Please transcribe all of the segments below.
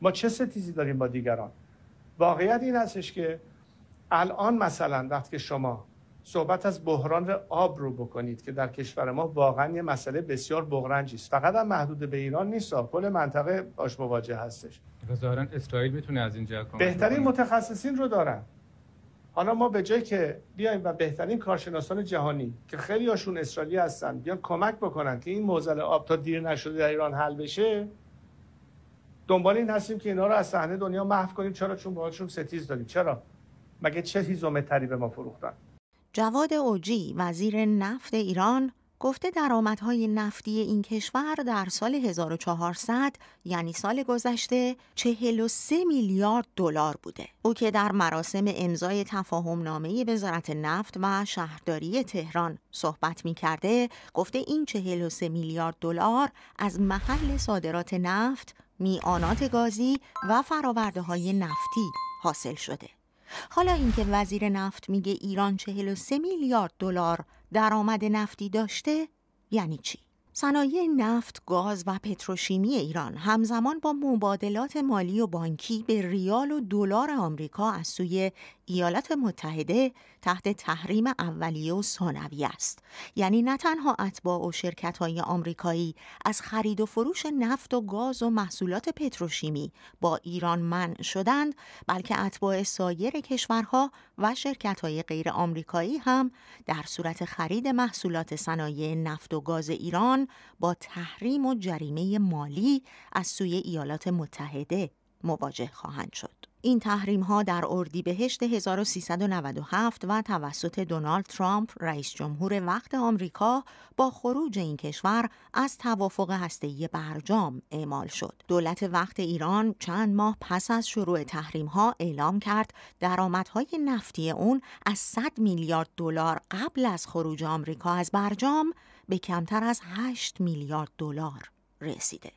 ما چه ستیزی داریم با دیگران واقعیت این هستش که الان مثلا وقتی که شما صحبت از بحران آب رو بکنید که در کشور ما واقعا یه مسئله بسیار بغرنجی است فقط هم محدود به ایران نیست کل منطقه باش مواجه هستش خب، ظاهرا اسرائیل میتونه از این کمک بهترین متخصصین رو دارن حالا ما به جای که بیایم و بهترین کارشناسان جهانی که خیلی هاشون اسرائیلی هستن بیان کمک بکنن که این موزل آب تا دیر نشده در ایران حل بشه دنبال این هستیم که اینا رو از صحنه دنیا محو کنیم چرا چون باهاشون ستیز داریم چرا مگه چه هیزم تری به ما فروختن جواد اوجی وزیر نفت ایران گفته درآمدهای نفتی این کشور در سال 1400 یعنی سال گذشته 43 میلیارد دلار بوده. او که در مراسم امضای تفاهم نامه وزارت نفت و شهرداری تهران صحبت می کرده گفته این 43 میلیارد دلار از محل صادرات نفت میانات گازی و فراورده های نفتی حاصل شده. حالا اینکه وزیر نفت میگه ایران 43 میلیارد دلار درآمد نفتی داشته یعنی چی؟ صنایع نفت، گاز و پتروشیمی ایران همزمان با مبادلات مالی و بانکی به ریال و دلار آمریکا از سوی ایالات متحده تحت تحریم اولیه و ثانویه است یعنی نه تنها اتباع و شرکت های آمریکایی از خرید و فروش نفت و گاز و محصولات پتروشیمی با ایران منع شدند بلکه اتباع سایر کشورها و شرکت های غیر آمریکایی هم در صورت خرید محصولات صنایع نفت و گاز ایران با تحریم و جریمه مالی از سوی ایالات متحده مواجه خواهند شد. این تحریم ها در اردیبهشت 1397 و توسط دونالد ترامپ رئیس جمهور وقت آمریکا با خروج این کشور از توافق هسته‌ای برجام اعمال شد. دولت وقت ایران چند ماه پس از شروع تحریم ها اعلام کرد درآمدهای نفتی اون از 100 میلیارد دلار قبل از خروج آمریکا از برجام به کمتر از 8 میلیارد دلار رسیده.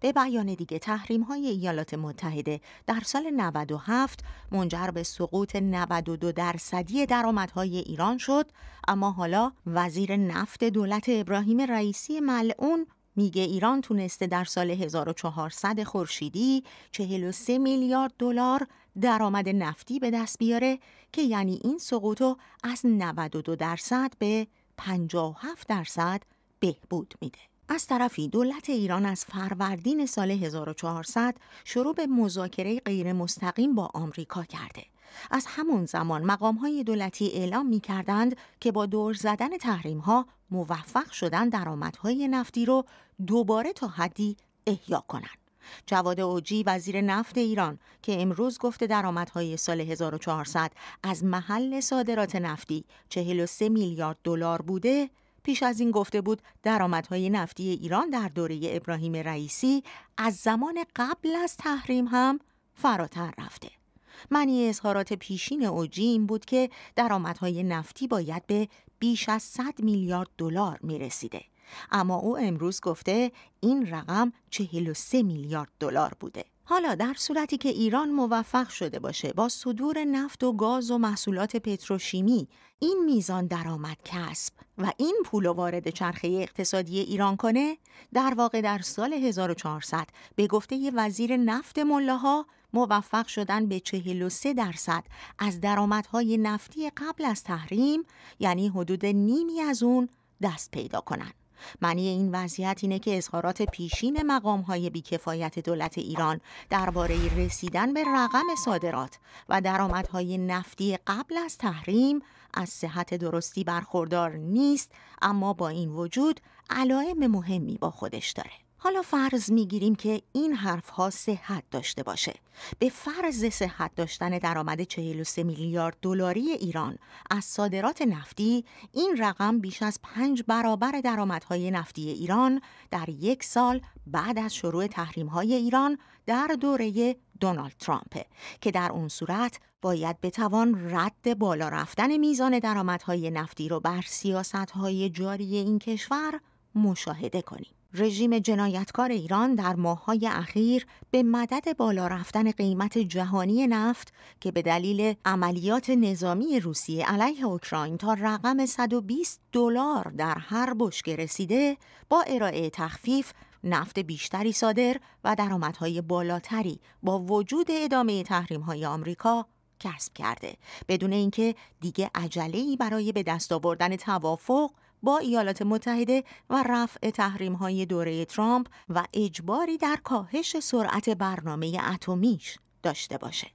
به بیان دیگه تحریم های ایالات متحده در سال 97 منجر به سقوط 92 درصدی درآمدهای ایران شد اما حالا وزیر نفت دولت ابراهیم رئیسی ملعون میگه ایران تونسته در سال 1400 خورشیدی 43 میلیارد دلار درآمد نفتی به دست بیاره که یعنی این سقوطو از 92 درصد به 57 درصد بهبود میده. از طرفی دولت ایران از فروردین سال 1400 شروع به مذاکره غیر مستقیم با آمریکا کرده. از همون زمان مقام های دولتی اعلام می کردند که با دور زدن تحریم ها موفق شدن درآمدهای نفتی رو دوباره تا حدی احیا کنند. جواد اوجی وزیر نفت ایران که امروز گفته درآمدهای سال 1400 از محل صادرات نفتی 43 میلیارد دلار بوده پیش از این گفته بود درآمدهای نفتی ایران در دوره ابراهیم رئیسی از زمان قبل از تحریم هم فراتر رفته. معنی اظهارات پیشین اوجی این بود که درآمدهای نفتی باید به بیش از 100 میلیارد دلار میرسیده. اما او امروز گفته این رقم 43 میلیارد دلار بوده. حالا در صورتی که ایران موفق شده باشه با صدور نفت و گاز و محصولات پتروشیمی این میزان درآمد کسب و این پول وارد چرخه اقتصادی ایران کنه در واقع در سال 1400 به گفته وزیر نفت ملاها موفق شدن به 43 درصد از درآمدهای نفتی قبل از تحریم یعنی حدود نیمی از اون دست پیدا کنند. معنی این وضعیت اینه که اظهارات پیشین مقام های بیکفایت دولت ایران درباره رسیدن به رقم صادرات و درآمدهای نفتی قبل از تحریم از صحت درستی برخوردار نیست اما با این وجود علائم مهمی با خودش داره. حالا فرض میگیریم که این حرف ها صحت داشته باشه. به فرض صحت داشتن درآمد 43 میلیارد دلاری ایران از صادرات نفتی، این رقم بیش از پنج برابر درآمدهای نفتی ایران در یک سال بعد از شروع تحریم های ایران در دوره دونالد ترامپ که در اون صورت باید بتوان رد بالا رفتن میزان درآمدهای نفتی رو بر های جاری این کشور مشاهده کنیم. رژیم جنایتکار ایران در ماههای اخیر به مدد بالا رفتن قیمت جهانی نفت که به دلیل عملیات نظامی روسیه علیه اوکراین تا رقم 120 دلار در هر بشکه رسیده با ارائه تخفیف نفت بیشتری صادر و درآمدهای بالاتری با وجود ادامه تحریم‌های آمریکا کسب کرده بدون اینکه دیگه عجله‌ای برای به دست آوردن توافق با ایالات متحده و رفع تحریم های دوره ترامپ و اجباری در کاهش سرعت برنامه اتمیش داشته باشه.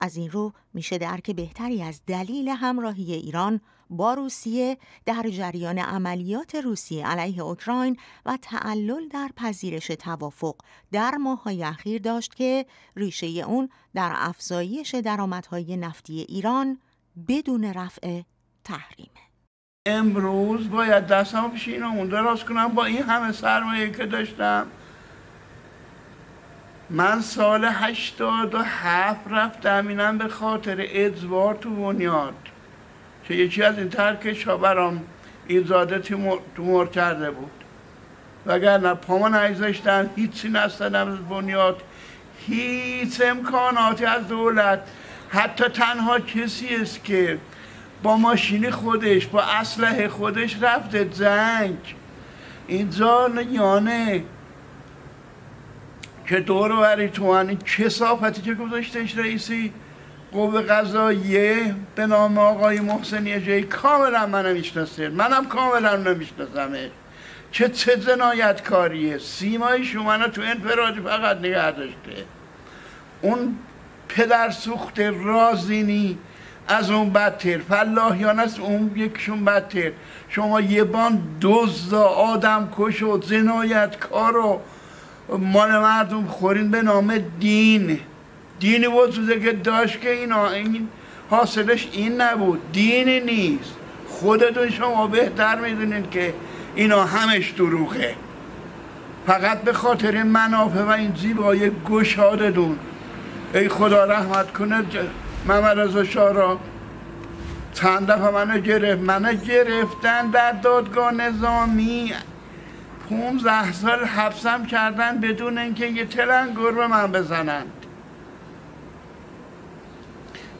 از این رو میشه درک بهتری از دلیل همراهی ایران با روسیه در جریان عملیات روسیه علیه اوکراین و تعلل در پذیرش توافق در ماهای اخیر داشت که ریشه اون در افزایش درآمدهای نفتی ایران بدون رفع تحریمه. امروز باید دستم این اون درست کنم با این همه سرمایه که داشتم من سال هشتاد و هفت رفتم اینم به خاطر ادزوار تو بنیاد که یکی از این ترکش ها برام ایزاده تو تومور کرده بود وگرنه پاما نگذاشتن هیچی نستدم از بنیاد هیچ امکاناتی از دولت حتی تنها کسی است که با ماشین خودش با اسلحه خودش رفته زنگ زن یانه که دور تو توانی کسافتی که گذاشتش رئیسی قوه قضاییه به نام آقای محسنی جایی کاملا منم میشناسه منم کاملا نمیشناسمش چه چه جنایت کاریه سیمای شما تو انفرادی فقط نگه داشته اون پدر سوخت رازینی از اون بدتر فلاحیان است اون یکشون بدتر شما یه بان دزد آدم کش و کار و مال مردم خورین به نام دین دینی وجوده که داشت که اینا این حاصلش این نبود دینی نیست خودتون شما بهتر میدونین که اینا همش دروغه فقط به خاطر منافع و این زیبای گشادتون ای خدا رحمت کنه محمد رضا شاه را چند دفعه منو گرفت منو گرفتن در دادگاه نظامی 15 سال حبسم کردن بدون اینکه یه تلنگر به من بزنند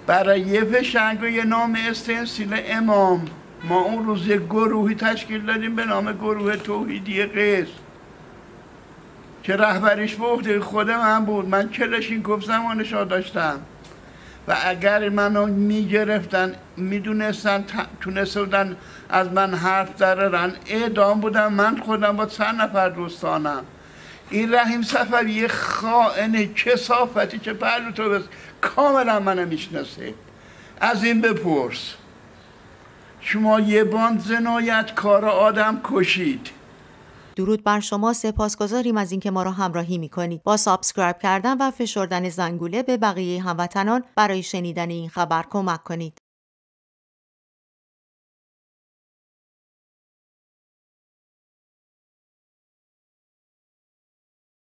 برای یه فشنگ و یه نام استنسیل امام ما اون روز یه گروهی تشکیل دادیم به نام گروه توحیدی قیز که رهبریش به عهده خود من بود من کلش این زمانش داشتم و اگر منو میگرفتن میدونستن تونسته بودن از من حرف درارن اعدام بودم من خودم با چند نفر دوستانم این رحیم سفر یه خائن کسافتی که پلو تو بس کاملا منو میشناسه از این بپرس شما یه باند زنایت کار آدم کشید درود بر شما سپاسگزاریم از اینکه ما را همراهی میکنید با سابسکرایب کردن و فشردن زنگوله به بقیه هموطنان برای شنیدن این خبر کمک کنید